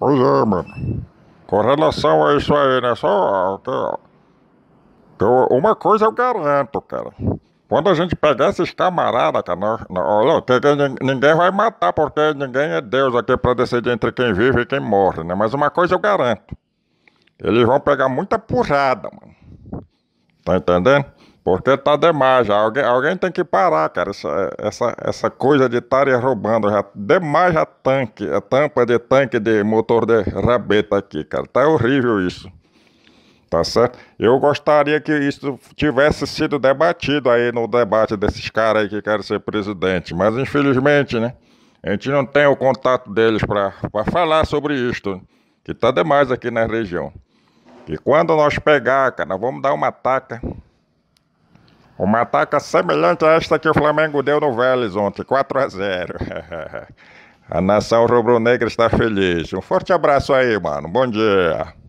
Pois é, mano. Com relação a isso aí, né? Só. Então, uma coisa eu garanto, cara. Quando a gente pegar esses camaradas, cara, nós, ninguém vai matar, porque ninguém é Deus aqui para decidir entre quem vive e quem morre, né? Mas uma coisa eu garanto. Eles vão pegar muita porrada, mano. Tá entendendo? Porque tá demais já. Alguém, alguém tem que parar, cara. Essa, essa, essa coisa de estarem roubando. Já, demais a tanque, a é tampa de tanque de motor de rabeta aqui, cara. Tá horrível isso. Tá certo? Eu gostaria que isso tivesse sido debatido aí no debate desses caras aí que querem ser presidente. Mas infelizmente, né? A gente não tem o contato deles para falar sobre isto. Que tá demais aqui na região. E quando nós pegar, cara, nós vamos dar uma taca uma ataca semelhante a esta que o Flamengo deu no Vélez ontem, 4 a 0. a nação rubro-negra está feliz. Um forte abraço aí, mano. Bom dia.